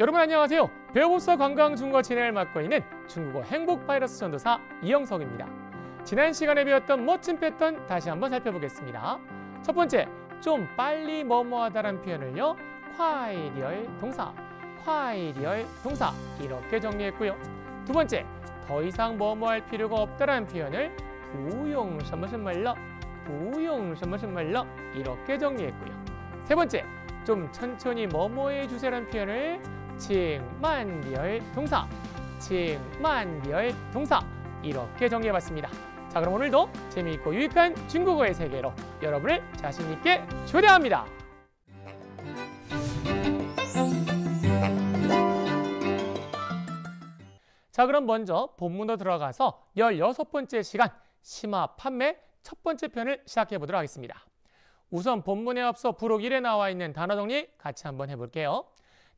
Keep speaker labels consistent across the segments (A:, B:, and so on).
A: 여러분 안녕하세요. 배우보사 관광중과 진행을 맡고 있는 중국어 행복 바이러스 전도사 이영석입니다. 지난 시간에 배웠던 멋진 패턴 다시 한번 살펴보겠습니다. 첫 번째, 좀 빨리 뭐뭐하다란 표현을요. 콰이리얼 동사, 콰이리얼 동사 이렇게 정리했고요. 두 번째, 더 이상 뭐뭐할 필요가 없다란 표현을 부용 셔머슨말러, 부용 셔머슨말러 이렇게 정리했고요. 세 번째, 좀 천천히 뭐뭐해 주세요란 표현을 칭만리얼 동사 칭만리얼 동사 이렇게 정리해봤습니다. 자 그럼 오늘도 재미있고 유익한 중국어의 세계로 여러분을 자신 있게 초대합니다. 자 그럼 먼저 본문으로 들어가서 열여섯 번째 시간 심화 판매 첫 번째 편을 시작해 보도록 하겠습니다. 우선 본문에 앞서 부록 1에 나와 있는 단어 정리 같이 한번 해볼게요.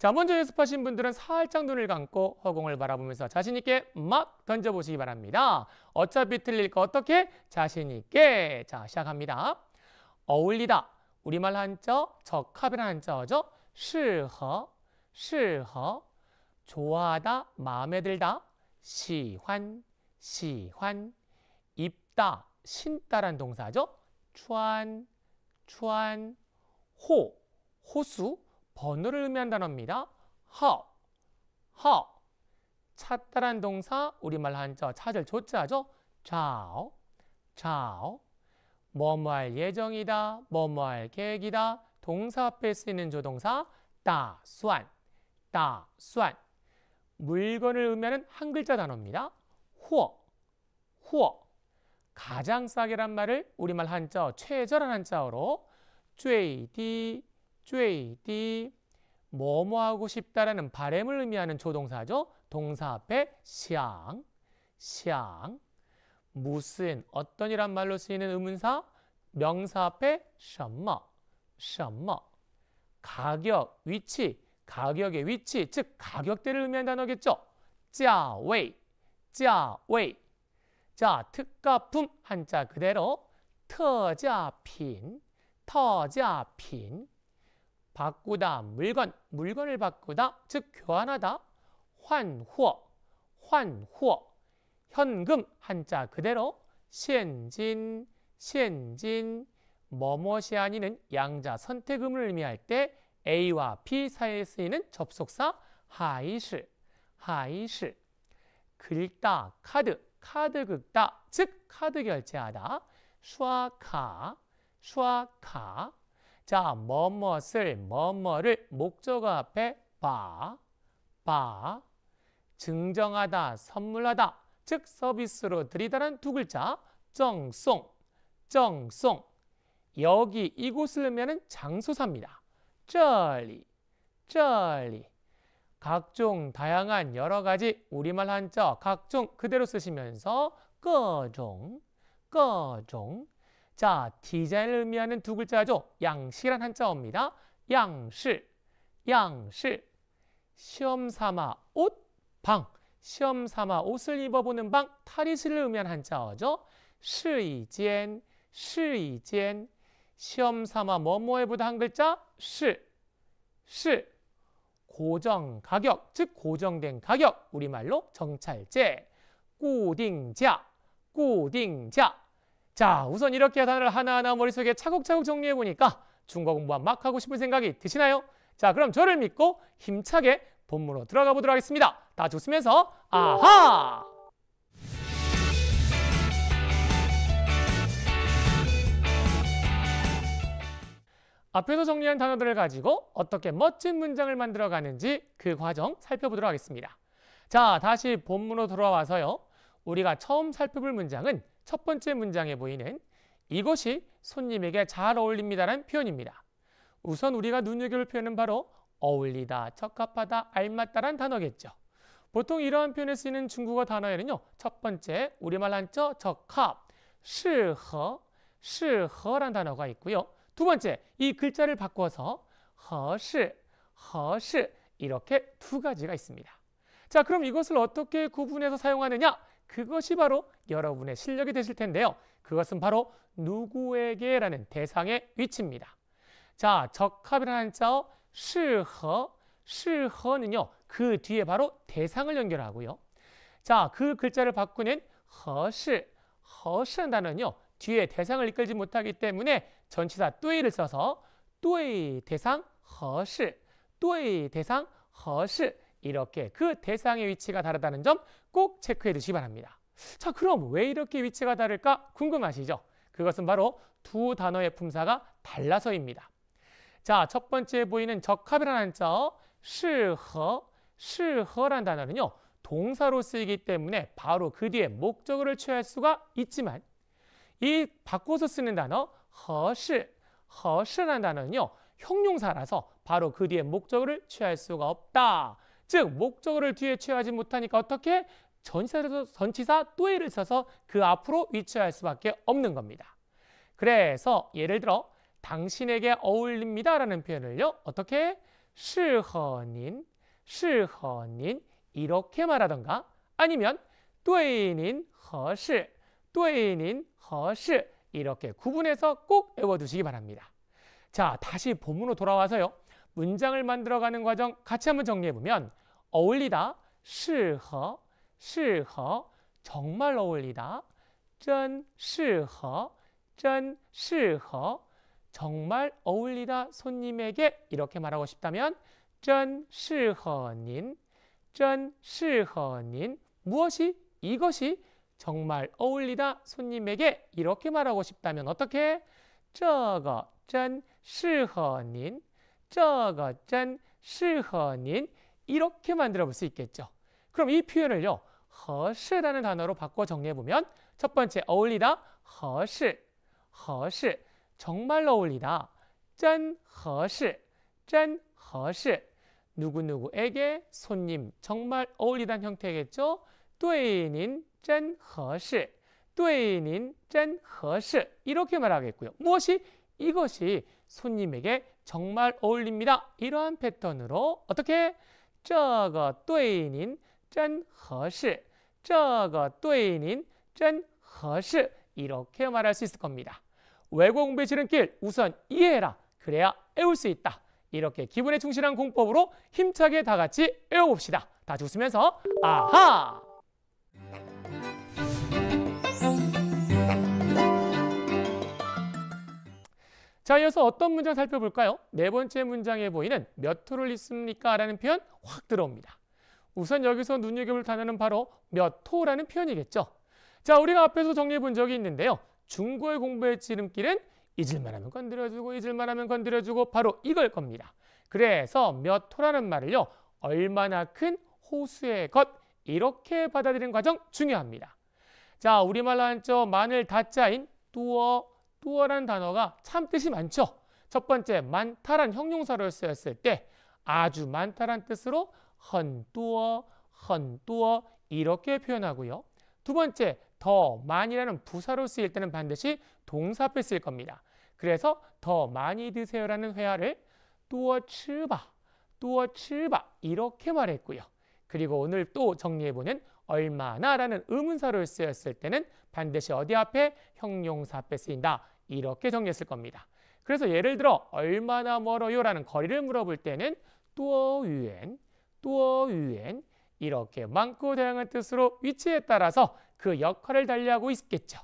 A: 자, 먼저 연습하신 분들은 살짝 눈을 감고 허공을 바라보면서 자신 있게 막 던져보시기 바랍니다. 어차피 틀릴 거 어떻게? 자신 있게. 자, 시작합니다. 어울리다. 우리말 한자, 적합이라는 한자어죠. 适허适허 좋아하다, 마음에 들다. 시환, 시환. 입다, 신다란 동사죠. 추안, 추안. 호, 호수. 번호를 의미한 다는겁니다 허, 허. 찾다란 동사, 우리말 한자 찾을 조자죠. 좌오, 좌오. 뭐뭐 할 예정이다, 뭐뭐 할 계획이다. 동사 앞에 쓰이는 조동사 따수안, 따수안. 물건을 의미하는 한 글자 단어입니다. 후어, 후어. 가장 싸게란 말을 우리말 한자 최저란 한자어로 最디 쯔이디 뭐뭐 하고 싶다라는 바램을 의미하는 조동사죠. 동사 앞에 샹, 샹, 무슨, 어떤이란 말로 쓰이는 의문사, 명사 앞에 什머什머 가격, 위치, 가격의 위치, 즉 가격대를 의미하는 단어겠죠. 짜웨이, 位웨이 자, 특가품 한자 그대로 터자핀, 터자핀. 바꾸다, 물건, 물건을 바꾸다, 즉 교환하다, 환호, 환호, 현금 한자 그대로 시엔진, 시엔진, 머머시 아니는 양자 선택음을 의미할 때 A와 B 사이에 쓰이는 접속사 하이시, 하이시, 긁다, 카드, 카드 긁다, 즉 카드 결제하다, 슈아카, 슈아카, 자, 뭐뭇을, 뭐뭐를 목적어 앞에 바, 바, 증정하다, 선물하다, 즉 서비스로 드리다는 두 글자, 정송, 정송. 여기, 이곳을 면은 장소사입니다. 쩌리, 쩌리. 각종 다양한 여러 가지 우리말 한자 각종 그대로 쓰시면서 거종, 거종 자, 디자인을 의미하는 두 글자죠. 양시란 한자어입니다. 양시, 양시. 시험 삼아 옷, 방. 시험 삼아 옷을 입어보는 방, 탈의실을 의미하는 한자어죠. 시이젠, 시이젠. 시험 삼아 뭐뭐 해보다 한 글자, 시, 시. 고정 가격, 즉 고정된 가격, 우리말로 정찰제. 꾸딩자, 꾸딩자. 자, 우선 이렇게 단어를 하나하나 머릿속에 차곡차곡 정리해 보니까 중국어 공부만 막 하고 싶은 생각이 드시나요? 자, 그럼 저를 믿고 힘차게 본문으로 들어가 보도록 하겠습니다. 다주 웃으면서 아하! 앞에서 정리한 단어들을 가지고 어떻게 멋진 문장을 만들어 가는지 그 과정 살펴보도록 하겠습니다. 자, 다시 본문으로 돌아와서요. 우리가 처음 살펴볼 문장은 첫 번째 문장에 보이는 이것이 손님에게 잘 어울립니다라는 표현입니다. 우선 우리가 눈여겨볼 표현은 바로 어울리다, 적합하다, 알맞다란 단어겠죠. 보통 이러한 표현에 쓰이는 중국어 단어에는요. 첫 번째 우리말 로 한자 적합, 시허, 시허란 단어가 있고요. 두 번째 이 글자를 바꿔서 허시, 허시 이렇게 두 가지가 있습니다. 자 그럼 이것을 어떻게 구분해서 사용하느냐? 그것이 바로 여러분의 실력이 되실 텐데요. 그것은 바로 누구에게라는 대상의 위치입니다. 자, 적합이라는 한자어 시허, 시허는요. 그 뒤에 바로 대상을 연결하고요. 자, 그 글자를 바꾸는 허시, 허시라는 단어는요. 뒤에 대상을 이끌지 못하기 때문에 전치사 또이를 써서 또이 대상 허시, 또이 대상 허시 이렇게 그 대상의 위치가 다르다는 점 꼭 체크해 두시기 바랍니다. 자, 그럼 왜 이렇게 위치가 다를까 궁금하시죠? 그것은 바로 두 단어의 품사가 달라서입니다. 자, 첫 번째 보이는 적합이라는 한자어 适허适合라 단어는요. 동사로 쓰이기 때문에 바로 그 뒤에 목적어를 취할 수가 있지만 이 바꿔서 쓰는 단어 허适허适라 단어는요. 형용사라서 바로 그 뒤에 목적어를 취할 수가 없다. 즉 목적어를 뒤에 취하지 못하니까 어떻게 전치사에서 전치사 또해를 써서 그 앞으로 위치할 수밖에 없는 겁니다. 그래서 예를 들어 당신에게 어울립니다라는 표현을요. 어떻게? 시허닌, 시허닌 이렇게 말하던가 아니면 또인인 허시, 또인인 허시 이렇게 구분해서 꼭 외워두시기 바랍니다. 자, 다시 본문으로 돌아와서요. 문장을 만들어가는 과정 같이 한번 정리해보면 어울리다, 适合,适合, 정말 어울리다, 真适合,真适合, 정말 어울리다 손님에게 이렇게 말하고 싶다면 真适合您,真适合您, 무엇이, 이것이 정말 어울리다 손님에게 이렇게 말하고 싶다면 어떻게? 这个真适合您 저것전 실헌인 이렇게 만들어 볼 수 있겠죠. 그럼 이 표현을요. 허시라는 단어로 바꿔 정리해 보면 첫 번째 어울리다 허시 허시 정말 어울리다 짠 허시 짠 허시 누구누구에게 손님 정말 어울리다는 형태겠죠. 对您真合适对您真合适 이렇게 말하겠고요. 무엇이 이것이 손님에게 정말 어울립니다. 이러한 패턴으로 어떻게 这个对您真合适.这个对您真合适. 이렇게 말할 수 있을 겁니다. 외국 공부의 지는길 우선 이해해라. 그래야 외울 수 있다. 이렇게 기분에 충실한 공법으로 힘차게 다 같이 외워봅시다. 다같 웃으면서 아하! 자, 이어서 어떤 문장 살펴볼까요? 네 번째 문장에 보이는 몇 호를 있습니까? 라는 표현 확 들어옵니다. 우선 여기서 눈여겨볼 단어는 바로 몇 호라는 표현이겠죠. 자, 우리가 앞에서 정리해 본 적이 있는데요. 중고의 공부의 지름길은 잊을만 하면 건드려주고 잊을만 하면 건드려주고 바로 이걸 겁니다. 그래서 몇 호라는 말을요. 얼마나 큰 호수의 것 이렇게 받아들이는 과정 중요합니다. 자, 우리말로 한쪽 마늘 다짜인 뚜어 뚜어란 단어가 참 뜻이 많죠. 첫 번째 많다란 형용사로 쓰였을 때 아주 많다란 뜻으로 헌뚜어, 헌뚜어 이렇게 표현하고요. 두 번째 더 많이라는 부사로 쓰일 때는 반드시 동사 앞에 쓰일 겁니다. 그래서 더 많이 드세요라는 회화를 뚜어 칠바, 뚜어 칠바 이렇게 말했고요. 그리고 오늘 또 정리해보는 얼마나라는 의문사로 쓰였을 때는 반드시 어디 앞에? 형용사 앞에 쓰인다. 이렇게 정리했을 겁니다. 그래서 예를 들어 얼마나 멀어요라는 거리를 물어볼 때는 또어 유엔, 또어 유엔 이렇게 많고 다양한 뜻으로 위치에 따라서 그 역할을 달리하고 있겠죠.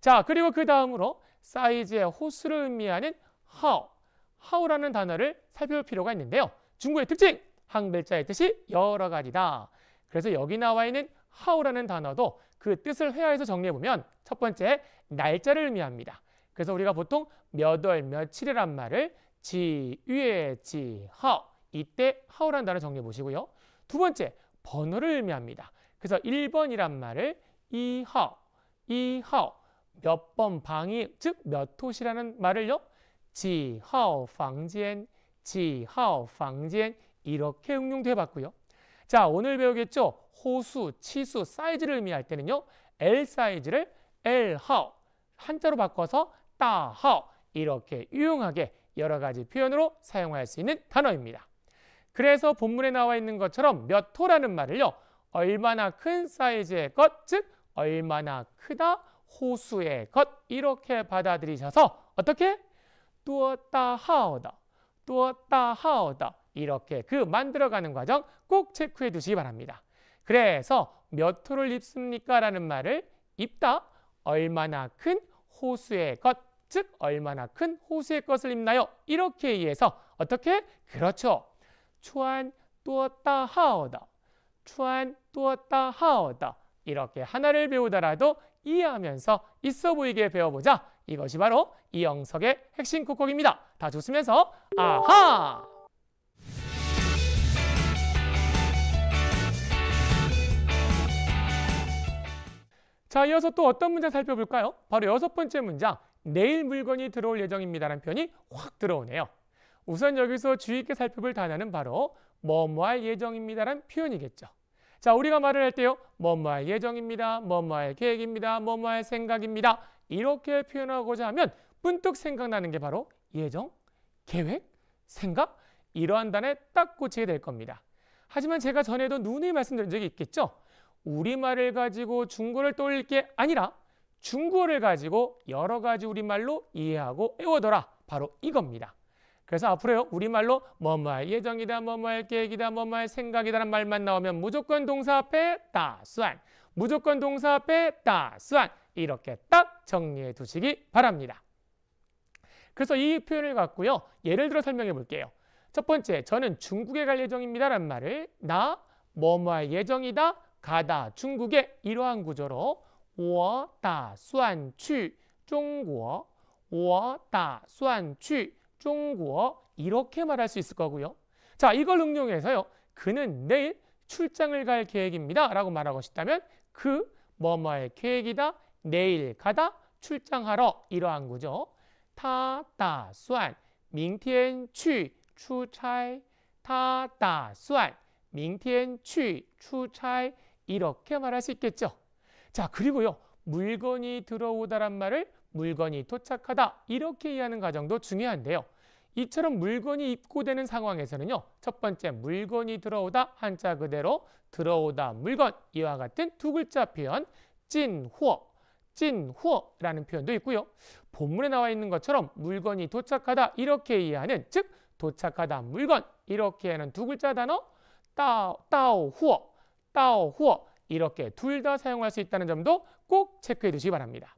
A: 자, 그리고 그 다음으로 사이즈의 호수를 의미하는 하오, 하오라는 단어를 살펴볼 필요가 있는데요. 중국의 특징, 한글자의 뜻이 여러 가지다. 그래서 여기 나와 있는 하오라는 단어도 그 뜻을 회화해서 정리해보면 첫 번째, 날짜를 의미합니다. 그래서 우리가 보통 몇월 며칠이란 말을 지위에 지허 이때 하오란 단어 정리해 보시고요. 두 번째 번호를 의미합니다. 그래서 1번이란 말을 이허 이허 몇번 방이 즉 몇 호시라는 말을요. 지허 방지엔 지허 방지엔 이렇게 응용도 해봤고요. 자 오늘 배우겠죠. 호수, 치수, 사이즈를 의미할 때는요. L 사이즈를 L허 한자로 바꿔서 따하 이렇게 유용하게 여러 가지 표현으로 사용할 수 있는 단어입니다. 그래서 본문에 나와 있는 것처럼 몇 호라는 말을요. 얼마나 큰 사이즈의 것, 즉 얼마나 크다 호수의 것 이렇게 받아들이셔서 어떻게? 뚜었다 하오다, 뚜었다 하오다 이렇게 그 만들어가는 과정 꼭 체크해 두시기 바랍니다. 그래서 몇 호를 입습니까? 라는 말을 입다, 얼마나 큰 호수의 것즉 얼마나 큰 호수의 것을 입나요? 이렇게 이해해서 어떻게? 그렇죠. 추안 또다 하오다. 추안 또다 하오다. 이렇게 하나를 배우더라도 이해하면서 있어 보이게 배워보자. 이것이 바로 이영석의 핵심 국곡입니다. 다 좋으면서 아하! 자, 이어서 또 어떤 문장 살펴볼까요? 바로 여섯 번째 문장, 내일 물건이 들어올 예정입니다라는 표현이 확 들어오네요. 우선 여기서 주의 있게 살펴볼 단어는 바로 뭐뭐할 예정입니다라는 표현이겠죠. 자, 우리가 말을 할 때요. 뭐뭐할 예정입니다. 뭐뭐할 계획입니다. 뭐뭐할 생각입니다. 이렇게 표현하고자 하면 문득 생각나는 게 바로 예정, 계획, 생각 이러한 단에 딱 꽂히게 될 겁니다. 하지만 제가 전에도 누누이 말씀드린 적이 있겠죠. 우리말을 가지고 중국어를 떠올릴 게 아니라 중국어를 가지고 여러 가지 우리말로 이해하고 외워둬라. 바로 이겁니다. 그래서 앞으로요 우리말로 뭐뭐 할 예정이다 뭐뭐 할 계획이다 뭐뭐 할 생각이다라는 말만 나오면 무조건 동사 앞에 따수안 무조건 동사 앞에 따수안 이렇게 딱 정리해 두시기 바랍니다. 그래서 이 표현을 갖고요 예를 들어 설명해 볼게요. 첫 번째 저는 중국에 갈 예정입니다라는 말을 나 뭐뭐 할 예정이다 가다 중국의 이러한 구조로 我打算去 중국 我打算去 중국 이렇게 말할 수 있을 거고요. 자, 이걸 응용해서요. 그는 내일 출장을 갈 계획입니다. 라고 말하고 싶다면 그 뭐뭐의 계획이다. 내일 가다 출장하러 이러한 구조. 타다수안 밍天去 출차 타다수안 밍天去 출차 이렇게 말할 수 있겠죠. 자, 그리고요. 물건이 들어오다란 말을 물건이 도착하다 이렇게 이해하는 과정도 중요한데요. 이처럼 물건이 입고되는 상황에서는요. 첫 번째 물건이 들어오다 한자 그대로 들어오다 물건 이와 같은 두 글자 표현 찐호어찐호어라는 표현도 있고요. 본문에 나와 있는 것처럼 물건이 도착하다 이렇게 이해하는 즉 도착하다 물건 이렇게 하는 두 글자 단어 따오 따오후어 따오 후어 이렇게 둘 다 사용할 수 있다는 점도 꼭 체크해 두시기 바랍니다.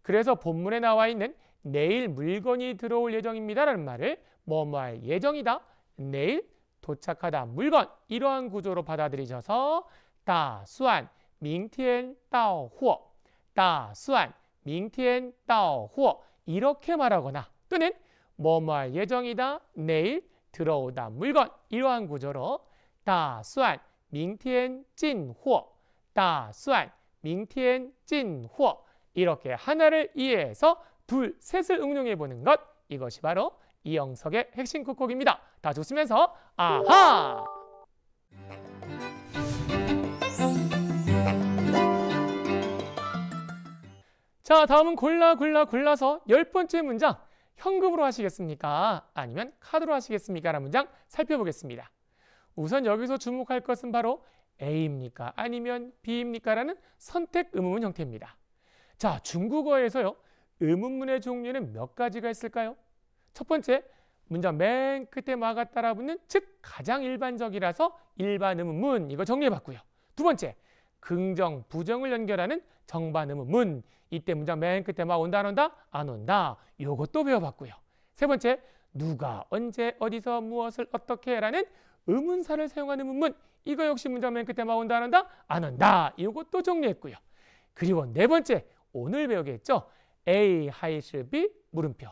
A: 그래서 본문에 나와 있는 내일 물건이 들어올 예정입니다라는 말을 뭐뭐 할 예정이다, 내일 도착하다 물건 이러한 구조로 받아들이셔서 다수안 밍티엔 따오 후어 다수안 밍티엔 따오 후어 이렇게 말하거나 또는 뭐뭐 할 예정이다, 내일 들어오다 물건 이러한 구조로 다수안 明天 진호, 打算明天 진호 이렇게 하나를 이해해서 둘, 셋을 응용해 보는 것 이것이 바로 이영석의 핵심 콕콕입니다. 다 좋으면서 아하! 자, 다음은 골라 골라 골라서 열 번째 문장 현금으로 하시겠습니까? 아니면 카드로 하시겠습니까? 라는 문장 살펴보겠습니다. 우선 여기서 주목할 것은 바로 A입니까? 아니면 B입니까? 라는 선택 의문문 형태입니다. 자, 중국어에서요. 의문문의 종류는 몇 가지가 있을까요? 첫 번째, 문장 맨 끝에 마가 따라붙는 즉 가장 일반적이라서 일반 의문문 이거 정리해봤고요. 두 번째, 긍정, 부정을 연결하는 정반 의문문 이때 문장 맨 끝에 막 온다 안 온다 안 온다 요것도 배워봤고요. 세 번째, 누가, 언제, 어디서, 무엇을, 어떻게 라는 의문사를 사용하는 문문 이거 역시 문장 맨 끝에 막 온다 안 한다? 안 한다. 이것도 정리했고요. 그리고 네 번째 오늘 배우겠죠. A 하이실 B 물음표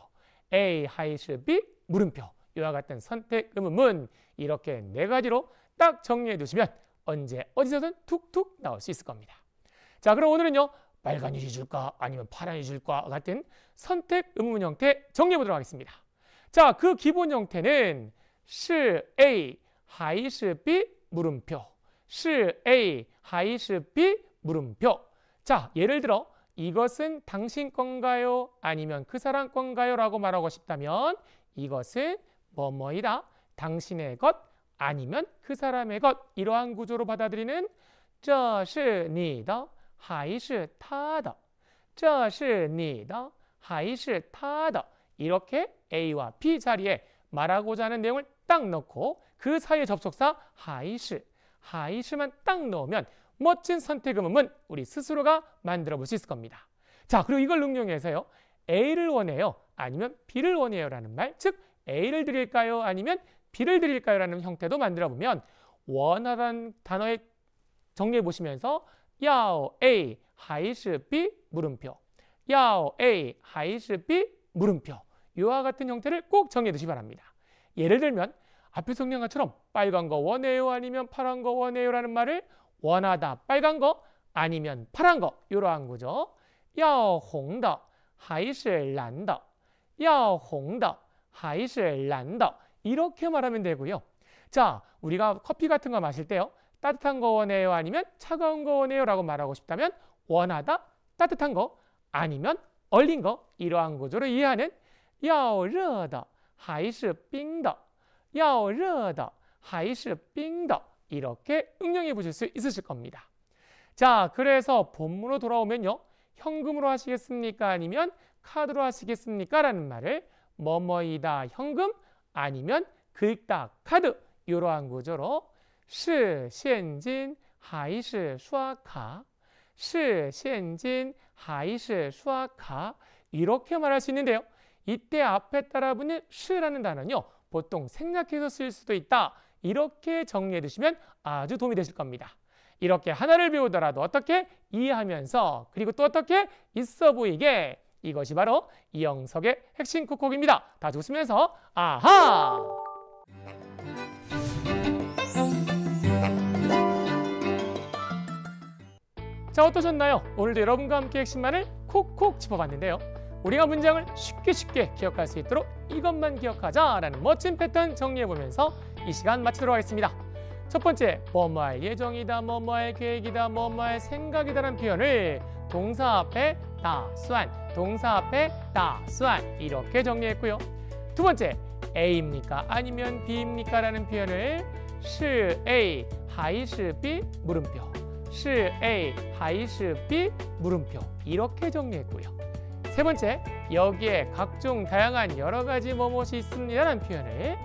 A: A 하이실 B 물음표 이와 같은 선택 의문문 이렇게 네 가지로 딱 정리해 두시면 언제 어디서든 툭툭 나올 수 있을 겁니다. 자 그럼 오늘은요. 빨간 유지 줄까 아니면 파란 유지 줄까 같은 선택 의문문 형태 정리해 보도록 하겠습니다. 자 그 기본 형태는 실 A 하이스비 물음표. 시 A 하이스 물음표. 자, 예를 들어 이것은 당신 건가요? 아니면 그 사람 건가요? 라고 말하고 싶다면 이것은 뭐뭐이다. 당신의 것 아니면 그 사람의 것 이러한 구조로 받아들이는 这是你的还是他的?这是你的还是他的? 이렇게 A와 B 자리에 말하고자 하는 내용을 딱 넣고 그 사이에 접속사 하이시, 하이시만 딱 넣으면 멋진 선택의 문문 우리 스스로가 만들어 볼 수 있을 겁니다. 자, 그리고 이걸 응용해서요. A를 원해요. 아니면 B를 원해요. 라는 말, 즉 A를 드릴까요? 아니면 B를 드릴까요? 라는 형태도 만들어 보면 원하다는 단어에 정리해 보시면서 야오 A 하이시 B 물음표 야오 A 하이시 B 물음표 이와 같은 형태를 꼭 정해 두시기 바랍니다. 예를 들면 앞에 성냥가처럼 빨간 거 원해요 아니면 파란 거 원해요 라는 말을 원하다 빨간 거 아니면 파란 거 이러한 거죠. 홍要 하이슬란더 的홍红 하이슬란더 이렇게 말하면 되고요. 자, 우리가 커피 같은 거 마실 때요. 따뜻한 거 원해요 아니면 차가운 거 원해요 라고 말하고 싶다면 원하다 따뜻한 거 아니면 얼린 거 이러한 구조로 이해하는 야오르더 하이是 빙더 要热的 하이시 빙더 이렇게 응용해 보실 수 있으실 겁니다. 자, 그래서 본문으로 돌아오면요. 현금으로 하시겠습니까? 아니면 카드로 하시겠습니까? 라는 말을 뭐뭐이다 현금 아니면 긁다 카드 이러한 구조로 시现金 하이시 수아카 시现金 하이시 수아카 이렇게 말할 수 있는데요. 이때 앞에 따라 붙는 시라는 단어는요. 보통 생략해서 쓸 수도 있다. 이렇게 정리해 두시면 아주 도움이 되실 겁니다. 이렇게 하나를 배우더라도 어떻게 이해하면서 그리고 또 어떻게 있어 보이게 이것이 바로 이영석의 핵심 콕콕입니다. 다 웃으면서 아하! 자 어떠셨나요? 오늘도 여러분과 함께 핵심만을 콕콕 짚어봤는데요. 우리가 문장을 쉽게 쉽게 기억할 수 있도록 이것만 기억하자라는 멋진 패턴 정리해보면서 이 시간 마치도록 하겠습니다. 첫 번째, 뭐뭐 할 예정이다, 뭐뭐 할 계획이다, 뭐뭐 할 생각이다라는 표현을 동사 앞에 다수안 동사 앞에 다수안 이렇게 정리했고요. 두 번째, A입니까? 아니면 B입니까? 라는 표현을 시 A, 하이시 B, 물음표 시 A, 하이시 B, 물음표 이렇게 정리했고요. 세 번째, 여기에 각종 다양한 여러 가지 뭐뭇이 있습니다라는 표현을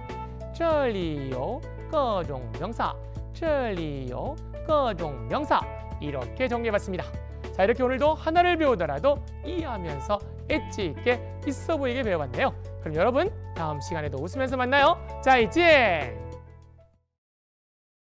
A: 这리요 各종 명사, 这리요 各종 명사 이렇게 정리해봤습니다. 자 이렇게 오늘도 하나를 배우더라도 이해하면서 엣지 있게 있어 보이게 배워봤네요. 그럼 여러분 다음 시간에도 웃으면서 만나요. 자 이제.